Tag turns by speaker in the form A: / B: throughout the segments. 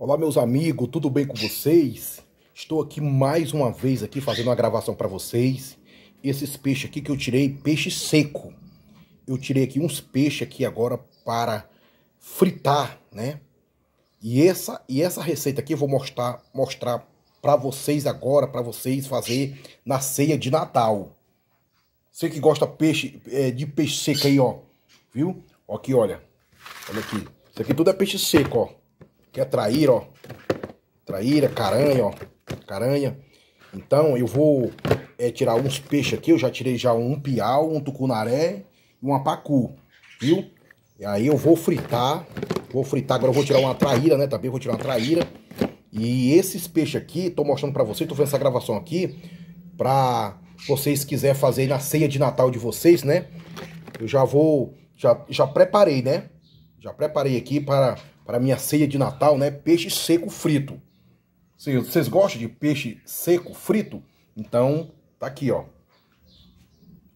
A: Olá meus amigos, tudo bem com vocês? Estou aqui mais uma vez aqui fazendo uma gravação para vocês. Esses peixes aqui que eu tirei, peixe seco. Eu tirei aqui uns peixes aqui agora para fritar, né? E essa e essa receita aqui eu vou mostrar mostrar para vocês agora, para vocês fazer na ceia de Natal. Você que gosta peixe é, de peixe seco aí, ó, viu? Aqui, olha, olha aqui. Isso aqui tudo é peixe seco, ó que é traíra, ó. Traíra, caranha, ó. Caranha. Então eu vou é, tirar uns peixes aqui. Eu já tirei já um piau, um tucunaré e um apacu. Viu? E aí eu vou fritar. Vou fritar. Agora eu vou tirar uma traíra, né? Também vou tirar uma traíra. E esses peixes aqui, tô mostrando para vocês, tô fazendo essa gravação aqui pra vocês quiserem fazer na ceia de Natal de vocês, né? Eu já vou, já, já preparei, né? Já preparei aqui para para minha ceia de Natal, né? Peixe seco frito. Vocês gostam de peixe seco frito? Então, tá aqui, ó.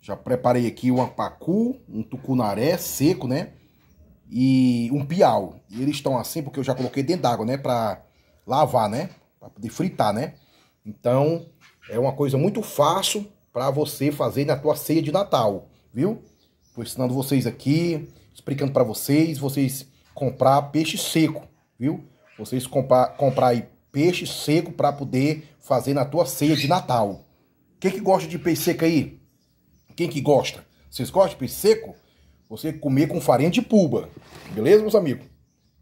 A: Já preparei aqui um apacu, um tucunaré seco, né? E um piau. E eles estão assim porque eu já coloquei dentro d'água, né? Para lavar, né? Para poder fritar, né? Então, é uma coisa muito fácil para você fazer na tua ceia de Natal, viu? Tô ensinando vocês aqui, explicando para vocês, vocês comprar peixe seco, viu? Vocês comprar, comprar aí peixe seco para poder fazer na tua ceia de Natal. Quem que gosta de peixe seco aí? Quem que gosta? Vocês gostam de peixe seco? Você comer com farinha de puba, beleza, meus amigos?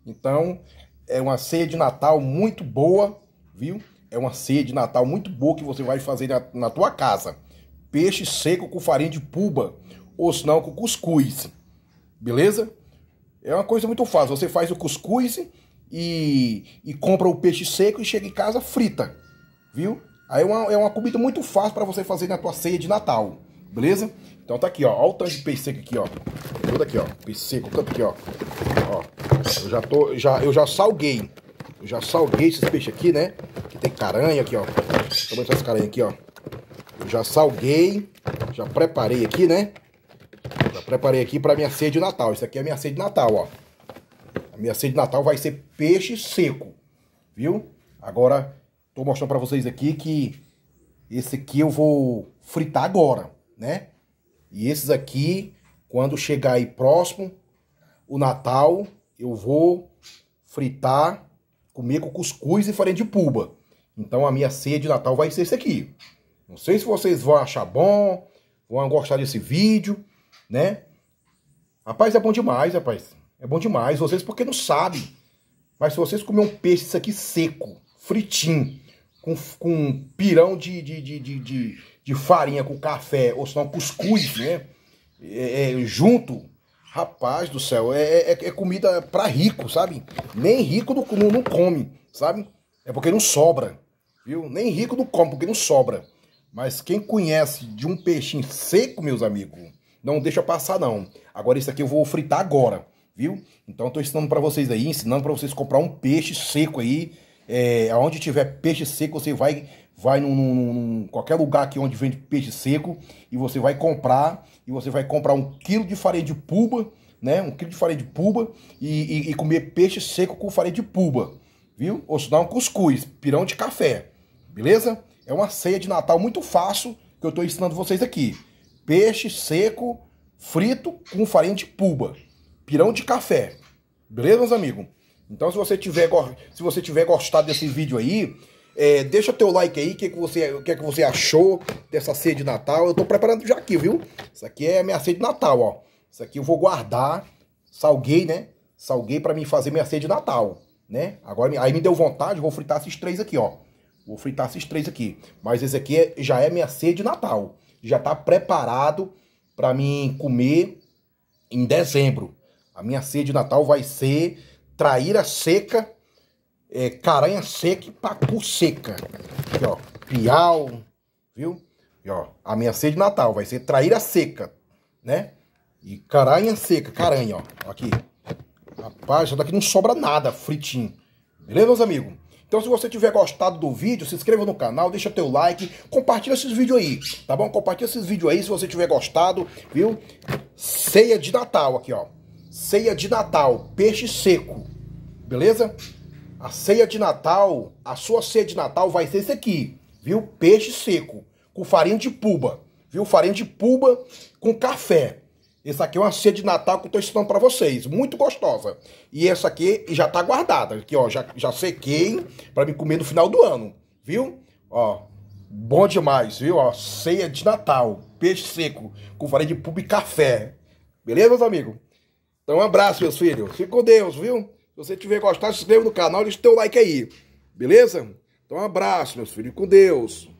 A: Então, é uma ceia de Natal muito boa, viu? É uma ceia de Natal muito boa que você vai fazer na, na tua casa. Peixe seco com farinha de puba, ou senão com cuscuz, beleza? É uma coisa muito fácil. Você faz o cuscuz e, e compra o peixe seco e chega em casa frita, viu? Aí é uma, é uma comida muito fácil para você fazer na tua ceia de Natal, beleza? Então tá aqui, ó. Olha o tanto de peixe seco aqui, ó. Todo aqui, ó. Peixe seco, tanto aqui, ó. Ó, eu já tô, já, eu já salguei. Eu já salguei esses peixes aqui, né? Que tem caranha aqui, ó. Vou mostrar caranhas aqui, ó. Eu já salguei, já preparei aqui, né? Preparei aqui para minha sede de Natal. Isso aqui é minha sede de Natal, ó. A minha sede de Natal vai ser peixe seco, viu? Agora, tô mostrando para vocês aqui que esse aqui eu vou fritar agora, né? E esses aqui, quando chegar aí próximo, o Natal, eu vou fritar, comer com cuscuz e farinha de puba. Então a minha ceia de Natal vai ser esse aqui. Não sei se vocês vão achar bom, vão gostar desse vídeo né? Rapaz, é bom demais, rapaz. É bom demais. Vocês porque não sabem. Mas se vocês comer um peixe isso aqui seco, fritinho, com, com um pirão de, de, de, de, de farinha com café, ou se não, cuscuz, né? É, é, junto, rapaz do céu, é, é, é, comida pra rico, sabe? Nem rico não, não, não come, sabe? É porque não sobra, viu? Nem rico não come, porque não sobra. Mas quem conhece de um peixinho seco, meus amigos, não deixa passar não. Agora isso aqui eu vou fritar agora, viu? Então estou ensinando para vocês aí, ensinando para vocês comprar um peixe seco aí. É, onde tiver peixe seco, você vai vai num, num, num, qualquer lugar aqui onde vende peixe seco e você vai comprar e você vai comprar um quilo de farinha de puba, né? Um quilo de farinha de puba e, e, e comer peixe seco com farinha de puba, viu? Ou se não, um cuscuz, pirão de café, beleza? É uma ceia de Natal muito fácil que eu estou ensinando vocês aqui peixe seco, frito com farinha de puba, pirão de café. Beleza, meus amigos? Então, se você tiver, se você tiver gostado desse vídeo aí, é, deixa teu like aí, o que, é que, você, que, é que você achou dessa ceia de Natal. Eu tô preparando já aqui, viu? Isso aqui é minha ceia de Natal, ó. Isso aqui eu vou guardar, salguei, né? Salguei para mim fazer minha ceia de Natal, né? Agora, aí me deu vontade, vou fritar esses três aqui, ó. Vou fritar esses três aqui. Mas esse aqui é, já é minha ceia de Natal já está preparado para mim comer em dezembro. A minha ceia de Natal vai ser traíra seca, é, caranha seca e pacu seca. Aqui, ó, piau, viu? E, ó, a minha ceia de Natal vai ser traíra seca, né? E caranha seca, caranha, ó. Aqui. Rapaz, isso daqui não sobra nada fritinho. Beleza, meus amigos? Então se você tiver gostado do vídeo, se inscreva no canal, deixa teu like, compartilha esses vídeos aí, tá bom? Compartilha esses vídeos aí se você tiver gostado, viu? Ceia de Natal aqui, ó. Ceia de Natal, peixe seco. Beleza? A ceia de Natal, a sua ceia de Natal vai ser isso aqui, viu? Peixe seco com farinha de puba, viu? Farinha de puba com café essa aqui é uma ceia de Natal que eu estou ensinando para vocês, muito gostosa. E essa aqui já está guardada, aqui ó, já, já sequei para me comer no final do ano, viu? Ó, bom demais, viu? Ó, ceia de Natal, peixe seco, com farinha de pub e café. Beleza, meus amigos? Então, um abraço, meus filhos. Fique com Deus, viu? Se você tiver gostado, se inscreva no canal e deixa o teu like aí. Beleza? Então, um abraço, meus filhos. Com Deus.